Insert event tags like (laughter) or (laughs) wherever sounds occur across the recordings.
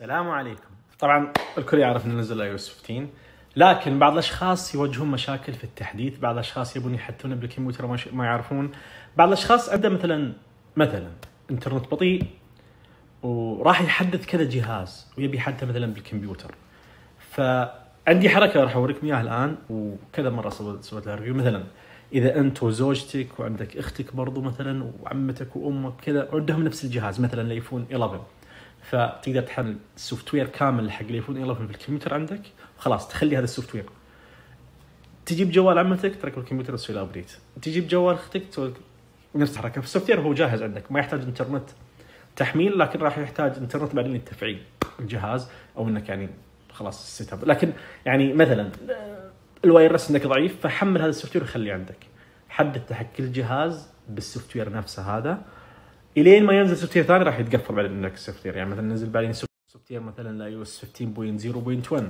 السلام عليكم طبعا الكل يعرف ان نزل اي او 15 لكن بعض الاشخاص يواجهون مشاكل في التحديث بعض الاشخاص يبون يحدثون بالكمبيوتر ما يعرفون بعض الاشخاص عنده مثلا مثلا انترنت بطيء وراح يحدث كذا جهاز ويبي يحدث مثلا بالكمبيوتر فعندي حركه راح اوريكم اياها الان وكذا مره سويت لها ريفيو مثلا اذا انت وزوجتك وعندك اختك برضو مثلا وعمتك وامك كذا عندهم نفس الجهاز مثلا الايفون 11 فتقدر تحمل السوفت وير كامل حق الايفون 11 في الكمبيوتر عندك وخلاص تخلي هذا السوفت وير تجيب جوال عمتك تركب الكمبيوتر وتسوي له ابديت تجيب جوال اختك تسوي نفس الحركه فالسوفت وير هو جاهز عندك ما يحتاج انترنت تحميل لكن راح يحتاج انترنت بعدين للتفعيل الجهاز او انك يعني خلاص السيت اب لكن يعني مثلا الوايرلس عندك ضعيف فحمل هذا السوفت وير وخليه عندك حدد حق كل جهاز بالسوفت وير نفسه هذا الين ما ينزل سوفت ثاني راح يتقفل بعد ذاك السوفت يعني مثلا نزل بعدين سوفت وير مثلا لاي او اس 15.0.1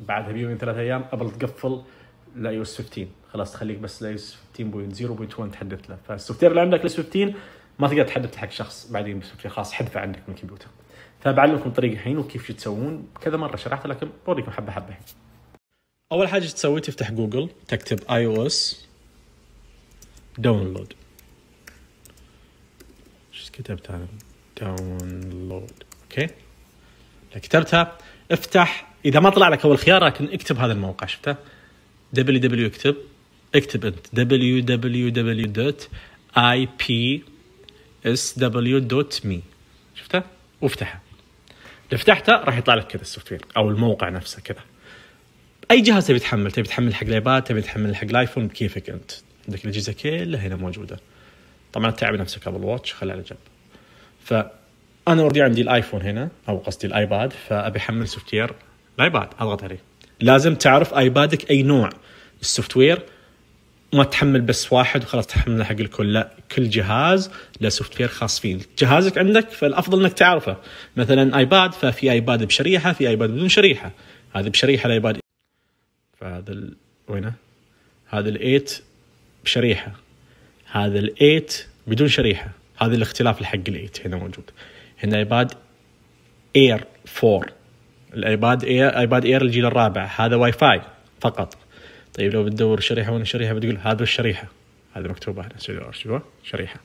بعدها بيومين ثلاث ايام قبل تقفل لاي او اس 15 خلاص تخليك بس لاي او اس 15.0.1 تحدث له فالسوفت وير اللي عندك الاس 15 ما تقدر تحدث حق شخص بعدين بسوفت وير خلاص حذفه عندك من الكمبيوتر فبعلمكم الطريقه الحين وكيف شو تسوون كذا مره شرحت لكن بوريكم حبه حبه اول حاجه تسوي تفتح جوجل تكتب اي او اس داونلود كتبتها داونلود اوكي كتبتها افتح اذا ما طلع لك اول خيار لكن اكتب هذا الموقع شفته دبليو دبليو اكتب اكتب انت دبليو دبليو دبليو دوت اي بي اس دبليو دوت مي شفته وافتحه لو فتحته راح يطلع لك كذا السوفت وير او الموقع نفسه كذا اي جهاز تبي تحمل تبي تحمل حق الايباد تبي تحمل حق الايفون بكيفك انت عندك الاجهزه كلها هنا موجوده طبعا تعب نفسك ابل واتش خليها على جنب فانا اوريدي عندي الايفون هنا او قصدي الايباد فابي احمل سوفت وير الايباد اضغط عليه لازم تعرف ايبادك اي نوع السوفت وير ما تحمل بس واحد وخلاص تحمله حق الكل لا كل جهاز له سوفت وير خاص فيه جهازك عندك فالافضل انك تعرفه مثلا ايباد ففي ايباد بشريحه في ايباد بدون شريحه هذا بشريحه الايباد فهذا ال... وينه هذا الايت بشريحه هذا الايت بدون شريحه هذا الاختلاف الحق الايت هنا موجود هنا ايباد اير 4 الايباد اير ايباد اير الجيل الرابع هذا واي فاي فقط طيب لو بتدور شريحه وين الشريحه بتقول هذا الشريحه هذا مكتوبه هنا شريحه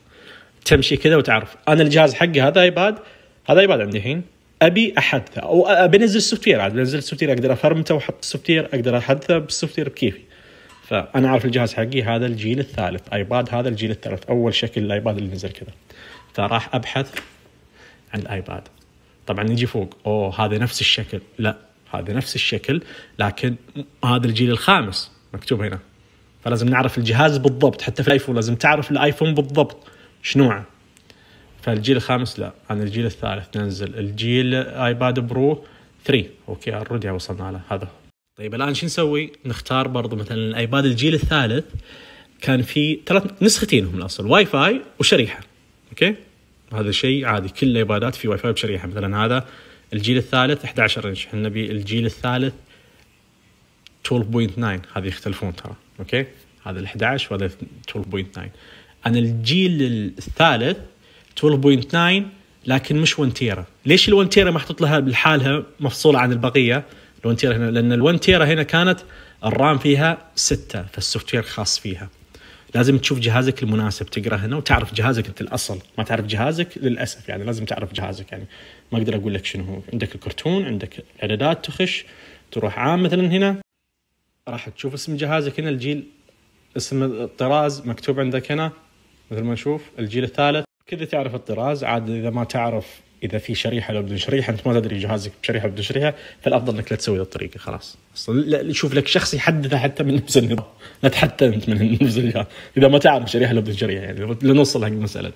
تمشي كذا وتعرف انا الجهاز حقي هذا ايباد هذا ايباد عندي الحين ابي احدثه او بنزل السوفت وير عاد بنزل السوفت وير اقدر افرمته واحط السوفت وير اقدر احدثه بالسوفت وير بكيفي فانا عارف الجهاز حقي هذا الجيل الثالث ايباد هذا الجيل الثالث اول شكل الايباد اللي نزل كذا فراح ابحث عن الايباد طبعا نجي فوق اوه هذا نفس الشكل لا هذا نفس الشكل لكن هذا الجيل الخامس مكتوب هنا فلازم نعرف الجهاز بالضبط حتى في الايفون لازم تعرف الايفون بالضبط نوعه فالجيل الخامس لا عن الجيل الثالث ننزل الجيل ايباد برو 3 اوكي اوريدي وصلنا له هذا طيب الان شو نسوي؟ نختار برضو مثلا الايباد الجيل الثالث كان في ثلاث نسختين هم الاصل واي فاي وشريحه اوكي؟ هذا شيء عادي كل الايبادات في واي فاي بشريحه مثلا هذا الجيل الثالث 11 انش احنا نبي الجيل الثالث 12.9 هذه يختلفون ترى اوكي؟ هذا ال 11 وهذا 12.9 انا الجيل الثالث 12.9 لكن مش 1 تيرا ليش ال 1 تيرا محطوط لها لحالها مفصوله عن البقيه الون تيرا هنا لان الون تيرا هنا كانت الرام فيها 6 فالسوفت وير خاص فيها لازم تشوف جهازك المناسب تقرا هنا وتعرف جهازك انت الاصل ما تعرف جهازك للاسف يعني لازم تعرف جهازك يعني ما اقدر اقول لك شنو هو عندك الكرتون عندك الاعدادات تخش تروح عام مثلا هنا راح تشوف اسم جهازك هنا الجيل اسم الطراز مكتوب عندك هنا مثل ما نشوف الجيل الثالث كذا تعرف الطراز عاد اذا ما تعرف اذا في شريحه لو بدون شريحه انت ما تدري جهازك بشريحه بدون شريحه فالافضل انك لا تسوي ذا الطريقه خلاص اصلا شوف لك شخص يحدثه حتى من نفس النظام لا تحتى انت من نفس الجهاز اذا ما تعرف شريحه لو بدون شريحه يعني لنوصل حق المساله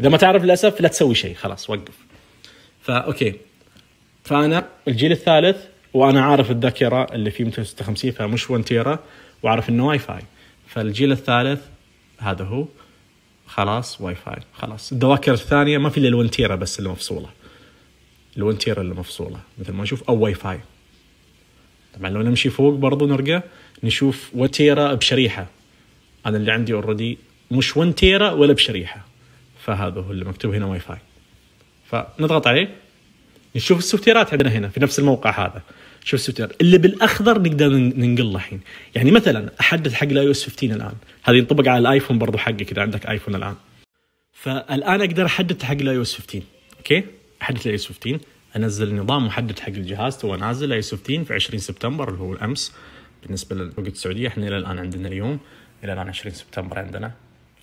اذا ما تعرف للاسف لا تسوي شيء خلاص وقف فاوكي فانا الجيل الثالث وانا عارف الذاكره اللي فيه 256 فمش 1 تيرا واعرف انه واي فاي فالجيل الثالث هذا هو خلاص واي فاي خلاص الدواكر الثانيه ما في الا الونتيره بس اللي مفصوله الونتيره اللي مفصوله مثل ما نشوف او واي فاي طبعا لو نمشي فوق برضو نرقى نشوف وتيره بشريحه انا اللي عندي اوريدي مش ونتيره ولا بشريحه فهذا هو اللي مكتوب هنا واي فاي فنضغط عليه نشوف السوفتيرات عندنا هنا في نفس الموقع هذا شوف سوتر اللي بالاخضر نقدر ننقله الحين يعني مثلا احدث حق الاي او اس 15 الان هذا ينطبق على الايفون برضو حقك اذا عندك ايفون الان فالان اقدر احدث حق الاي او اس 15 اوكي احدث الاي او اس 15 انزل نظام محدد حق الجهاز تو نازل اي 15 في 20 سبتمبر اللي هو الامس بالنسبه للوقت السعوديه احنا الى الان عندنا اليوم الى الان 20 سبتمبر عندنا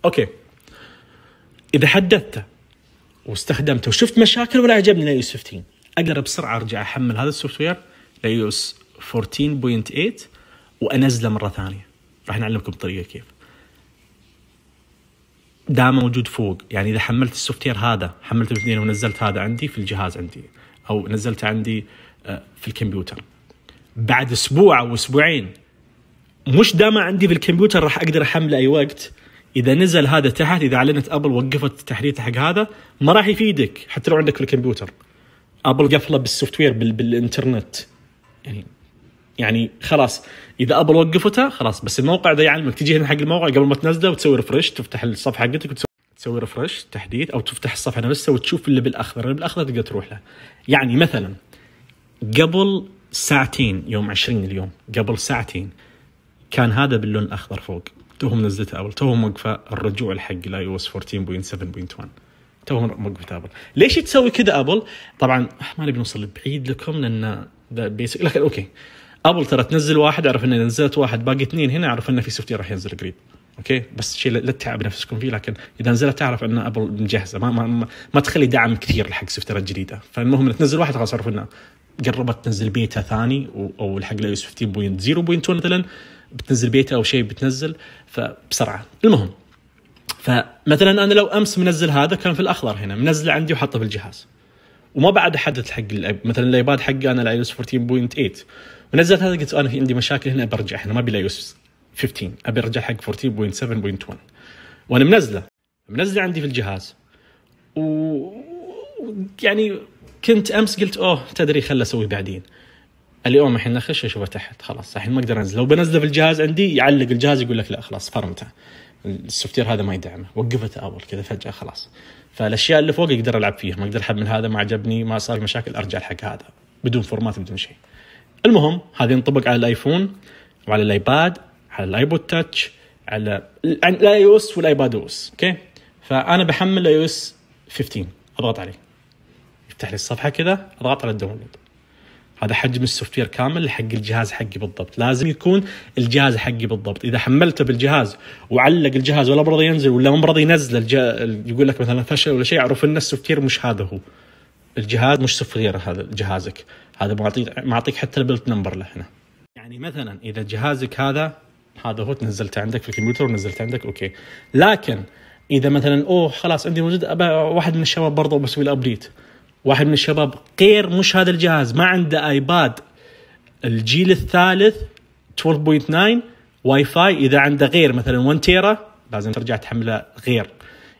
اوكي اذا حددته واستخدمته وشفت مشاكل ولا عجبني الاي 15 اقدر بسرعه ارجع احمل هذا السوفت وير اي اس 14.8 وانزله مره ثانيه راح نعلمكم الطريقه كيف دائما موجود فوق يعني اذا حملت السوفت وير هذا حملته الاثنين ونزلت هذا عندي في الجهاز عندي او نزلته عندي آه، في الكمبيوتر بعد اسبوع او اسبوعين مش دائما عندي في الكمبيوتر راح اقدر احمله اي وقت اذا نزل هذا تحت اذا اعلنت ابل وقفت التحديث حق هذا ما راح يفيدك حتى لو عندك في الكمبيوتر ابل قفله بالسوفت وير بالانترنت يعني يعني خلاص اذا ابل وقفته خلاص بس الموقع ده يعلمك تجي هنا حق الموقع قبل ما تنزله وتسوي ريفرش تفتح الصفحه حقتك وتسوي ريفرش تحديث او تفتح الصفحه نفسها وتشوف اللي بالاخضر اللي بالاخضر تقدر تروح له يعني مثلا قبل ساعتين يوم 20 اليوم قبل ساعتين كان هذا باللون الاخضر فوق توهم نزلته ابل توهم وقفه الرجوع الحق لا او اس 14.7.1 توهم وقفه ابل ليش تسوي كذا ابل طبعا ما نبي نوصل بعيد لكم لان ذا بيسك لكن اوكي ابل ترى تنزل واحد اعرف انه اذا نزلت واحد باقي اثنين هنا اعرف انه في سوفت راح ينزل قريب اوكي بس شيء لا تتعب نفسكم فيه لكن اذا نزلت تعرف ان ابل مجهزه ما, ما, ما, ما تخلي دعم كثير لحق سوفت الجديده فالمهم تنزل واحد خلاص اعرف انه قربت تنزل بيتا ثاني او الحق له 0.2 مثلا بتنزل بيتا او شيء بتنزل فبسرعه المهم فمثلا انا لو امس منزل هذا كان في الاخضر هنا منزله عندي وحطه في الجهاز وما بعد حدث حق الاب مثلا الايباد حقي انا الايوس 14.8 ونزلت هذا قلت انا في عندي مشاكل هنا برجع هنا ما ابي الايوس 15 ابي ارجع حق 14.7.1 وانا منزله منزله عندي في الجهاز و يعني كنت امس قلت اوه تدري خل اسوي بعدين اليوم الحين اخش اشوفه تحت خلاص الحين ما اقدر انزله لو بنزله في الجهاز عندي يعلق الجهاز يقول لك لا خلاص فرمته السوفت وير هذا ما يدعمه وقفته ابل كذا فجاه خلاص فالاشياء اللي فوق يقدر العب فيها ما اقدر احمل هذا ما عجبني ما صار مشاكل ارجع حق هذا بدون فورمات بدون شيء المهم هذا ينطبق على الايفون وعلى الايباد على الايبود تاتش على الاي او اس والايباد او اس اوكي فانا بحمل اي او اس 15 اضغط عليه يفتح لي الصفحه كذا اضغط على الداونلود هذا حجم السوفت وير كامل حق الجهاز حقي بالضبط لازم يكون الجهاز حقي بالضبط اذا حملته بالجهاز وعلق الجهاز ولا برضه ينزل ولا ما برضه ينزل الج... يقول لك مثلا فشل ولا شيء اعرف ان السوفت وير مش هذا هو الجهاز مش سوفت وير هذا جهازك هذا معطيك معطيك حتى البلت نمبر له هنا يعني مثلا اذا جهازك هذا هذا هو نزلته عندك في الكمبيوتر ونزلته عندك اوكي لكن اذا مثلا اوه خلاص عندي موجود واحد من الشباب برضه بسوي له ابديت واحد من الشباب غير مش هذا الجهاز ما عنده ايباد الجيل الثالث 12.9 واي فاي اذا عنده غير مثلا 1 تيرا لازم ترجع تحمله غير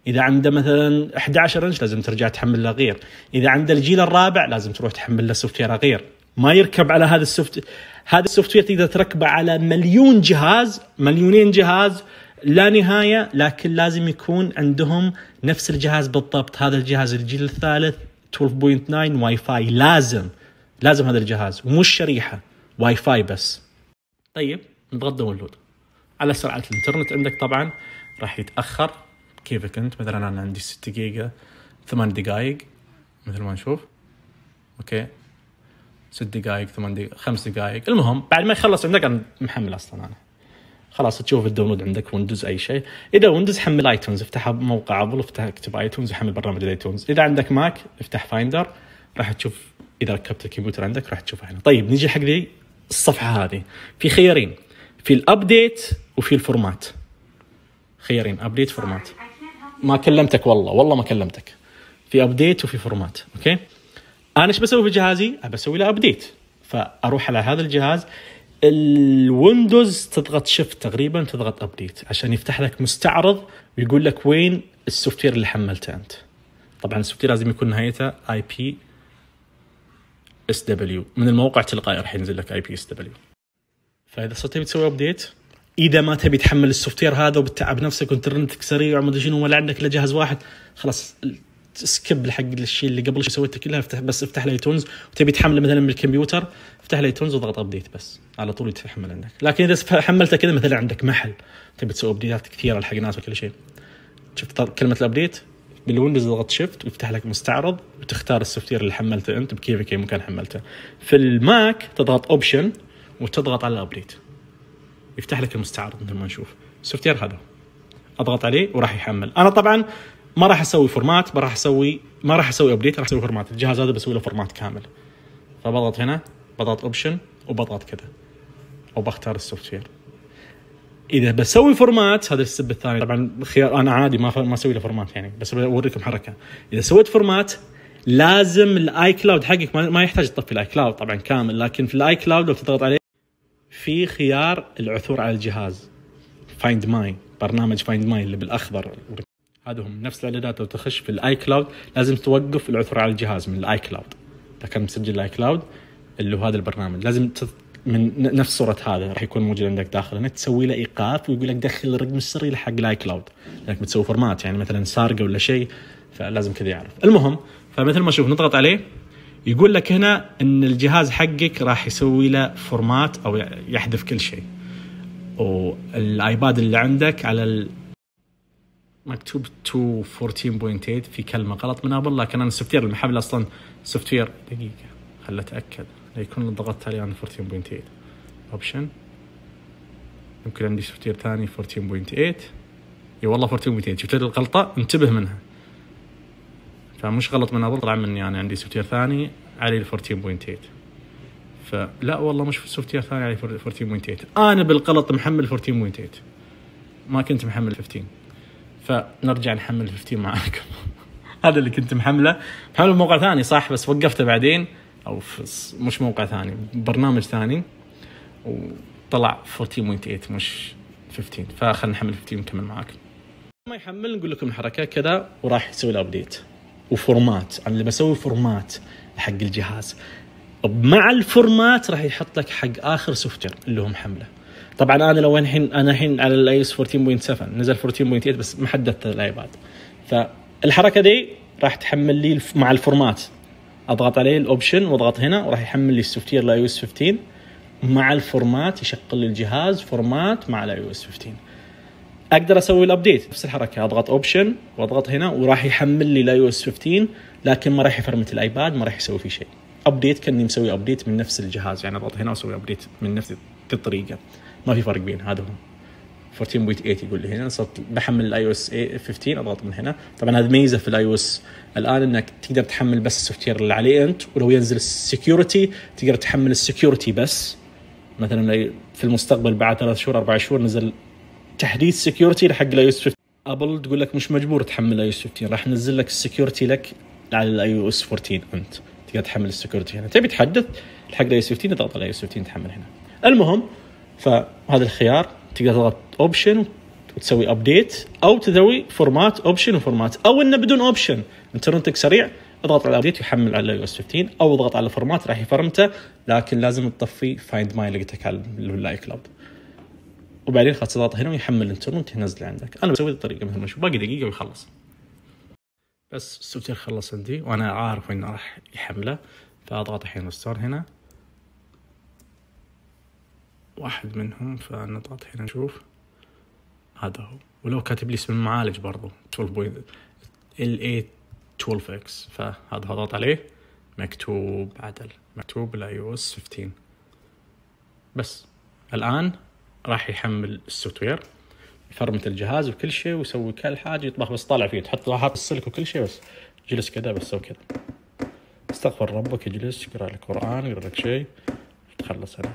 اذا عنده مثلا 11 انش لازم ترجع تحمل له غير اذا عنده الجيل الرابع لازم تروح تحمل له سوفت وير غير ما يركب على هذا السوفت هذا السوفت وير تقدر تركبه على مليون جهاز مليونين جهاز لا نهايه لكن لازم يكون عندهم نفس الجهاز بالضبط هذا الجهاز الجيل الثالث 12.9 واي فاي لازم لازم هذا الجهاز ومش شريحه واي فاي بس طيب نضغط داونلود على سرعه الانترنت عندك طبعا راح يتاخر كيفك انت مثلا انا عندي 6 جيجا 8 دقائق مثل ما نشوف اوكي 6 دقائق 8 دقائق 5 دقائق المهم بعد ما يخلص عندك انا محمل اصلا انا خلاص تشوف الداونلود عندك ويندوز اي شيء اذا ويندوز حمل ايتونز افتح موقع ابل افتح اكتب ايتونز وحمل برنامج الايتونز اذا عندك ماك افتح فايندر راح تشوف اذا ركبت الكمبيوتر عندك راح تشوفه هنا طيب نجي حق ذي الصفحه هذه في خيارين في الابديت وفي الفورمات خيارين ابديت فورمات ما كلمتك والله والله ما كلمتك في ابديت وفي فورمات اوكي انا ايش بسوي في جهازي؟ بسوي له ابديت فاروح على هذا الجهاز الويندوز تضغط شيفت تقريبا تضغط ابديت عشان يفتح لك مستعرض ويقول لك وين السوفت وير اللي حملته انت طبعا السوفت وير لازم يكون نهايته اي بي اس دبليو من الموقع تلقائي راح ينزل لك اي بي اس دبليو فاذا صرت تبي تسوي ابديت اذا ما تبي تحمل السوفت وير هذا وبتتعب نفسك وانترنتك سريع وما ادري شنو ولا عندك الا جهاز واحد خلاص سكيب حق الشيء اللي قبل شو سويته كلها افتح بس افتح الايتونز وتبي تحمله مثلا من الكمبيوتر افتح الايتونز واضغط ابديت بس على طول يتحمل عندك لكن اذا حملته كذا مثلا عندك محل تبي تسوي ابديتات كثيره لحق ناس وكل شيء شفت كلمه الابديت بالويندوز تضغط شيفت ويفتح لك مستعرض وتختار السوفت وير اللي حملته انت بكيفك اي مكان حملته في الماك تضغط اوبشن وتضغط على الابديت يفتح لك المستعرض مثل ما نشوف السوفت وير هذا اضغط عليه وراح يحمل انا طبعا ما راح اسوي فورمات ما راح اسوي ما راح اسوي ابديت راح اسوي فورمات الجهاز هذا بسوي له فورمات كامل فبضغط هنا بضغط اوبشن وبضغط كذا او بختار السوفت وير اذا بسوي فورمات هذا السب الثاني طبعا خيار انا عادي ما ما اسوي له فورمات يعني بس بوريكم حركه اذا سويت فورمات لازم الاي كلاود حقك ما يحتاج تطفي الاي كلاود طبعا كامل لكن في الاي كلاود لو تضغط عليه في خيار العثور على الجهاز فايند ماي برنامج فايند ماي اللي بالاخضر هم نفس الاعدادات لو تخش في الاي كلاود لازم توقف العثور على الجهاز من الاي كلاود اذا كان مسجل الاي كلاود اللي هو هذا البرنامج لازم تث... من نفس صوره هذا راح يكون موجود عندك داخل هنا يعني تسوي له ايقاف ويقول لك دخل الرقم السري لحق الاي كلاود لانك بتسوي فورمات يعني مثلا سارقه ولا شيء فلازم كذا يعرف المهم فمثل ما شوف نضغط عليه يقول لك هنا ان الجهاز حقك راح يسوي له فورمات او يحذف كل شيء والايباد اللي عندك على مكتوب 214.8 في كلمة غلط من أبل لكن أنا السوفت وير المحمل أصلا سوفت وير دقيقة خل أتأكد ليكون ضغطت عليه أنا 14.8 أوبشن يمكن عندي سوفت وير ثاني 14.8 اي والله 14.8 شفت الغلطة انتبه منها فمش غلط من أبل طلع مني أنا عندي سوفت وير ثاني عليه 14.8 فلا والله مش سوفت وير ثاني عليه 14.8 انا بالغلط محمل 14.8 ما كنت محمل 15 فنرجع نحمل 15 معاكم (laughs) هذا اللي كنت محمله محمله موقع ثاني صح بس وقفته بعدين او مش موقع ثاني برنامج ثاني وطلع 14.8 مش 15 فخلنا نحمل 15 ونكمل معاكم ما يحمل نقول لكم الحركه كذا وراح يسوي الابديت وفورمات انا اللي بسوي فورمات حق الجهاز مع الفورمات راح يحط لك حق اخر سوفت وير اللي هو محمله طبعا انا لو الحين انا الحين على الاي اس 14.7 نزل 14.8 بس ما حددت الايباد فالحركه دي راح تحمل لي مع الفورمات اضغط عليه الاوبشن واضغط هنا وراح يحمل لي السوفت وير لاي او اس 15 مع الفورمات يشغل لي الجهاز فورمات مع الاي او اس 15 اقدر اسوي الابديت نفس الحركه اضغط اوبشن واضغط هنا وراح يحمل لي الاي او اس 15 لكن ما راح يفرمت الايباد ما راح يسوي فيه شيء ابديت كاني مسوي ابديت من نفس الجهاز يعني اضغط هنا واسوي ابديت من نفس الطريقه ما في فرق بين هذا هو 14.8 يقول لي هنا صرت بحمل الاي او اس 15 اضغط من هنا طبعا هذه ميزه في الاي او اس الان انك تقدر تحمل بس السوفت وير اللي عليه انت ولو ينزل السكيورتي تقدر تحمل السكيورتي بس مثلا في المستقبل بعد ثلاث شهور اربع شهور نزل تحديث سكيورتي لحق الاي او اس 15 ابل تقول لك مش مجبور تحمل الاي او اس 15 راح ننزل لك السكيورتي لك على الاي او اس 14 انت تقدر تحمل السكيورتي هنا تبي تحدث لحق الاي او اس 15 اضغط على الاي او اس 15 تحمل هنا المهم فهذا الخيار تقدر تضغط اوبشن وتسوي ابديت او تسوي فورمات اوبشن وفورمات او انه بدون اوبشن انترنتك سريع اضغط على ابديت يحمل على اس 15 او اضغط على فورمات راح يفرمته لكن لازم تطفي فايند ماي لقيتك على الاي كلاود وبعدين خلاص تضغط هنا ويحمل الانترنت ينزله عندك انا بسوي الطريقه مثل ما شوف باقي دقيقه ويخلص بس السوتير خلص عندي وانا عارف انه راح يحمله فاضغط الحين ستور هنا واحد منهم فنضغط هنا نشوف هذا هو ولو كاتب لي اسم المعالج برضو 12 ال 12 اكس فهذا هضغط عليه مكتوب عدل مكتوب لاي او اس 15 بس الان راح يحمل السوفت وير يفرمت الجهاز وكل شيء ويسوي كل حاجه يطبخ بس طالع فيه تحط حاط السلك وكل شيء بس جلس كذا بس سوي كذا استغفر ربك اجلس اقرا لك قران اقرا لك شيء تخلص انا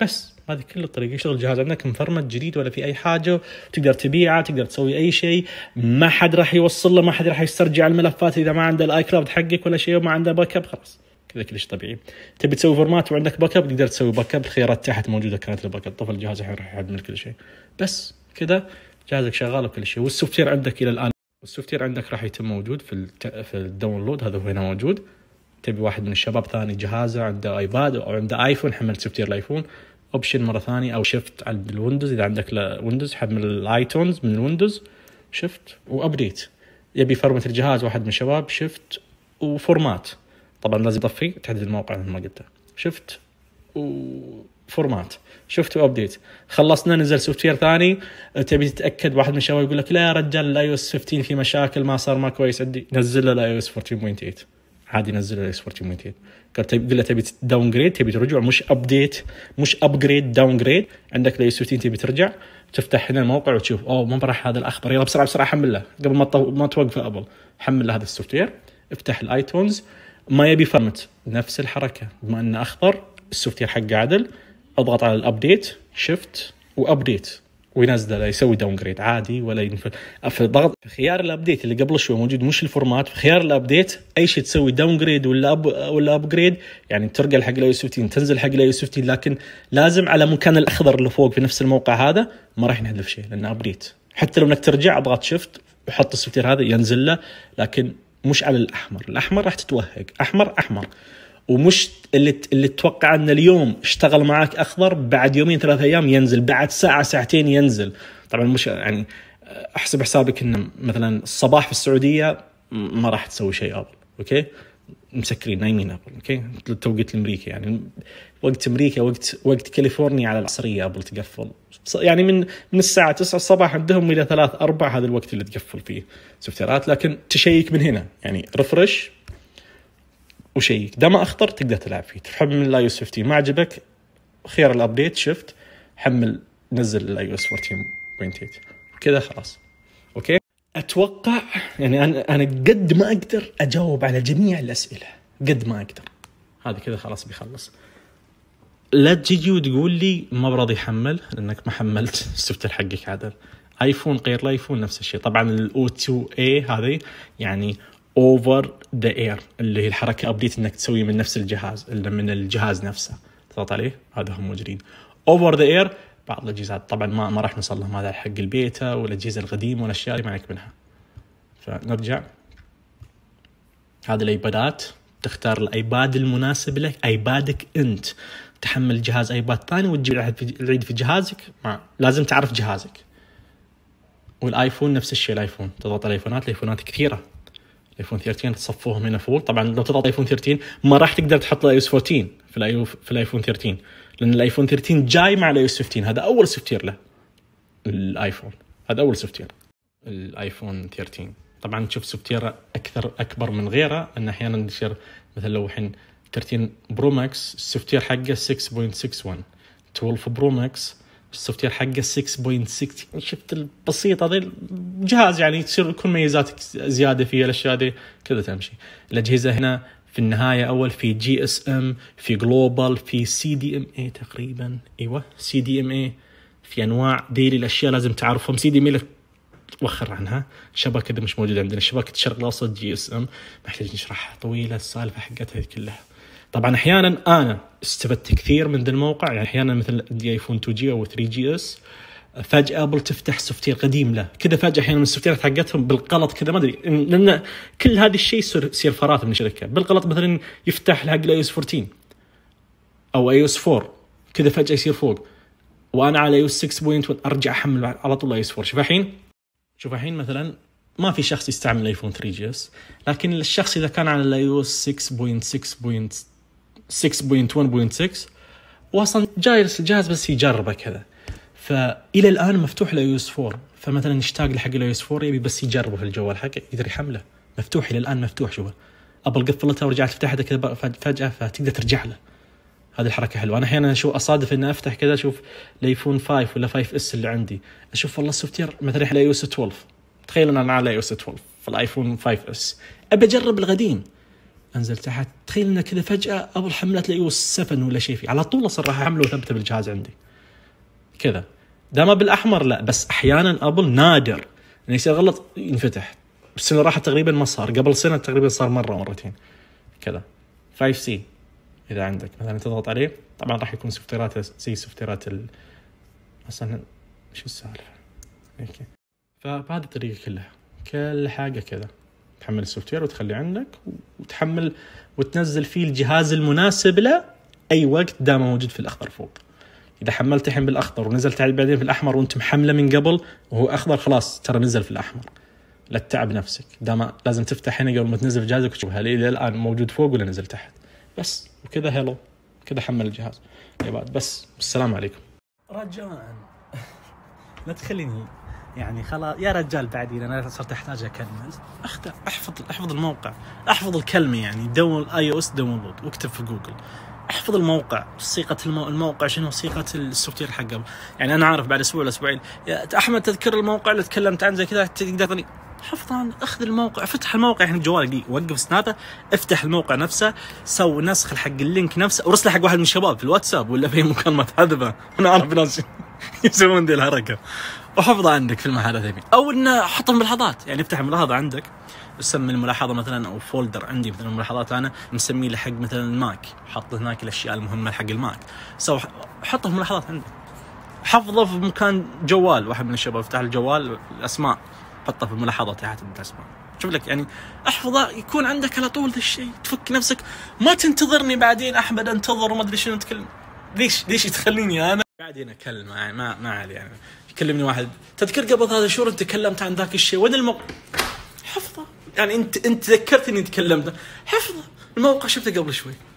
بس هذه كل الطريقه يشتغل الجهاز عندك مفرمت جديد ولا في اي حاجه تقدر تبيعه تقدر تسوي اي شيء ما حد راح يوصل له ما حد راح يسترجع الملفات اذا ما عنده الاي كلاود حقك ولا شيء وما عنده باك اب خلاص كذا كلش طبيعي تبي تسوي فورمات وعندك باك اب تقدر تسوي باك اب الخيارات تحت موجوده كانت الباك اب طفل الجهاز الحين راح يحمل كل شيء بس كذا جهازك شغال وكل شيء والسوفت عندك الى الان السوفت عندك راح يتم موجود في في الداونلود هذا هو هنا موجود تبي واحد من الشباب ثاني جهازه عنده ايباد او عنده ايفون حمل وير الايفون اوبشن مره ثانيه او شيفت عند الويندوز اذا عندك ويندوز حمل الايتونز من الويندوز شيفت وابديت يبي فرمه الجهاز واحد من الشباب شيفت وفورمات طبعا لازم تطفي تحدد الموقع مثل ما قلت شيفت وفورمات شفت وابديت خلصنا نزل سوفت وير ثاني تبي تتاكد واحد من الشباب يقول لك لا يا رجال الاي او اس 15 في مشاكل ما صار ما كويس عندي نزل له الاي او اس 14.8 عادي نزل الاكسبورت قال 200 طيب، قلت له تبي داون جريد تبي ترجع مش ابديت مش ابجريد داون جريد عندك الاي 60 تبي ترجع تفتح هنا الموقع وتشوف اوه ما راح هذا الاخبار يلا بسرعه بسرعه حمله قبل ما ما توقف ابل حمل هذا السوفت وير افتح الايتونز ما يبي فرمت نفس الحركه بما انه اخضر السوفت وير حقه عدل اضغط على الابديت شفت وابديت وينزله يسوي داون جريد عادي ولا ينفل في ضغط في خيار الابديت اللي قبل شوي موجود مش الفورمات في خيار الابديت اي شيء تسوي داون جريد ولا أب ولا ابجريد يعني ترقى حق الاي 15 تنزل حق الاي 15 لكن لازم على مكان الاخضر اللي فوق في نفس الموقع هذا ما راح ينهدف شيء لانه ابديت حتى لو انك ترجع اضغط شفت وحط السوفتير هذا ينزل له لكن مش على الاحمر الاحمر راح تتوهق احمر احمر ومش اللي اللي تتوقع ان اليوم اشتغل معك اخضر بعد يومين ثلاثة ايام ينزل بعد ساعه ساعتين ينزل طبعا مش يعني احسب حسابك ان مثلا الصباح في السعوديه ما راح تسوي شيء ابل اوكي مسكرين نايمين ابل اوكي التوقيت الامريكي يعني وقت امريكا وقت وقت كاليفورنيا على العصريه ابل تقفل يعني من من الساعه 9 الصباح عندهم الى 3 4 هذا الوقت اللي تقفل فيه سوفتيرات لكن تشيك من هنا يعني رفرش وشيك ما اخطر تقدر تلعب فيه تحمل اس 15 ما عجبك خيار الابديت شفت حمل نزل الاي او اس 14.8 كذا خلاص اوكي اتوقع يعني انا انا قد ما اقدر اجاوب على جميع الاسئله قد ما اقدر هذا كذا خلاص بيخلص لا تجي وتقول لي ما براضي يحمل لانك ما حملت سبت حقك عدل ايفون غير الايفون نفس الشيء طبعا الاو 2 اي هذه يعني اوفر ذا اير اللي هي الحركه ابديت انك تسويه من نفس الجهاز اللي من الجهاز نفسه تضغط عليه هذا هم موجودين اوفر ذا اير بعض الاجهزات طبعا ما ما راح نوصل لهم هذا حق البيتا والاجهزه القديمه والاشياء اللي معك منها فنرجع هذه الايبادات تختار الايباد المناسب لك ايبادك انت تحمل جهاز ايباد ثاني وتجيب العيد في جهازك ما. لازم تعرف جهازك والايفون نفس الشيء الايفون تضغط على الايفونات الايفونات كثيره ايفون 13 تصفوه هنا فوق طبعا لو تضغط ايفون 13 ما راح تقدر تحط له اس 14 في الايو في الايفون 13 لان الايفون 13 جاي مع اس 15 هذا اول سوفت له الايفون هذا اول سوفت الايفون 13 طبعا تشوف سوفت اكثر اكبر من غيره ان احيانا يصير مثلا لو الحين 13 برو ماكس السوفت حقه 6.61 12 برو ماكس السوفت وير حقه 6.6 شفت البسيطه ذي جهاز يعني تصير كل ميزاتك زياده فيه الاشياء دي كذا تمشي الاجهزه هنا في النهايه اول في جي اس ام في جلوبال في سي دي ام اي تقريبا ايوه سي دي ام اي في انواع ديلي الاشياء لازم تعرفهم سي دي ام وخر عنها شبكه دي مش موجوده عندنا شبكه الشرق الاوسط جي اس ام محتاج نشرحها طويله السالفه حقتها كلها طبعا احيانا انا استفدت كثير من ذا الموقع يعني احيانا مثل عندي ايفون 2 جي او 3 جي اس فجاه ابل تفتح سوفتير قديم له كذا فجاه احيانا من السوفتيرات حقتهم بالغلط كذا ما ادري لان كل هذا الشيء يصير فراغ من الشركه بالغلط مثلا يفتح حق الاي اس 14 او اي اس 4 كذا فجاه يصير فوق وانا على اي اس 6.1 ارجع احمل على طول اي اس 4 شوف الحين شوف الحين مثلا ما في شخص يستعمل ايفون 3 جي اس لكن الشخص اذا كان على الاي او اس 6.6.2 6.1.6 واصلا جايز جاهز بس يجربه كذا فالى الان مفتوح لاي اس 4 فمثلا يشتاق لحق الاي اس 4 يبي بس يجربه في الجوال حقه يقدر يحمله مفتوح الى الان مفتوح شوف ابل قفلتها ورجعت فتحتها كذا فجاه فتقدر ترجع له هذه الحركه حلوه انا احيانا اشوف اصادف اني افتح كذا اشوف الايفون 5 ولا 5 اس اللي عندي اشوف والله السوفت وير مثلا على اي اس 12 تخيل انا على اي اس 12 في الايفون 5 اس ابى اجرب القديم انزل تحت تخيل انه كذا فجاه ابو حملات لا او 7 ولا شيء فيه على طول صراحه حمله وثبته بالجهاز عندي كذا دام بالاحمر لا بس احيانا ابل نادر انه يصير غلط ينفتح السنه راحت تقريبا ما صار قبل سنه تقريبا صار مره مرتين كذا 5 سي اذا عندك مثلا تضغط عليه طبعا راح يكون سوفتيرات زي سوفتيرات ال... اصلا شو السالفه فبهذه الطريقه كلها كل حاجه كذا تحمل السوفت وير وتخليه عندك وتحمل وتنزل فيه الجهاز المناسب له اي وقت دام موجود في الاخضر فوق اذا حملت الحين بالاخضر ونزلت عليه بعدين في الاحمر وانت محمله من قبل وهو اخضر خلاص ترى نزل في الاحمر لا تتعب نفسك دام لازم تفتح هنا قبل ما تنزل في جهازك وتشوف هل الى الان موجود فوق ولا نزل تحت بس وكذا هلو كذا حمل الجهاز يا طيب، بعد بس والسلام عليكم رجاء لا تخليني يعني خلاص يا رجال بعدين انا صرت احتاج اكلمه اخذ احفظ احفظ الموقع احفظ الكلمه يعني دون اي او اس داونلود واكتب في جوجل احفظ الموقع صيغه الموقع شنو صيغه السوفت وير حقه يعني انا عارف بعد اسبوع ولا اسبوعين احمد تذكر الموقع اللي تكلمت عنه زي كذا تقدر حفظ عن اخذ الموقع افتح الموقع يعني جوالك وقف سنابه افتح الموقع نفسه سو نسخ حق اللينك نفسه ورسله حق واحد من الشباب في الواتساب ولا في مكالمه هذبه انا اعرف ناس (laughs) يسوون ذي الحركه وحفظه عندك في المحادثه ثاني او انه حط الملاحظات يعني افتح ملاحظه عندك سمي الملاحظه مثلا او فولدر عندي مثلا الملاحظات انا مسميه حق مثلا الماك حط هناك الاشياء المهمه حق الماك سو حط الملاحظات عندك حفظه في مكان جوال واحد من الشباب فتح الجوال الاسماء حطه في الملاحظه تحت الاسماء شوف لك يعني احفظه يكون عندك على طول ذا الشيء تفك نفسك ما تنتظرني بعدين احمد انتظر وما ادري شنو تكلم ليش ليش تخليني انا بعدين اكلم يعني ما ما علي يعني كلمني واحد تذكر قبل ثلاث شهور انت تكلمت عن ذاك الشيء وين الموقع حفظه يعني انت انت اني تكلمت حفظه الموقع شفته قبل شوي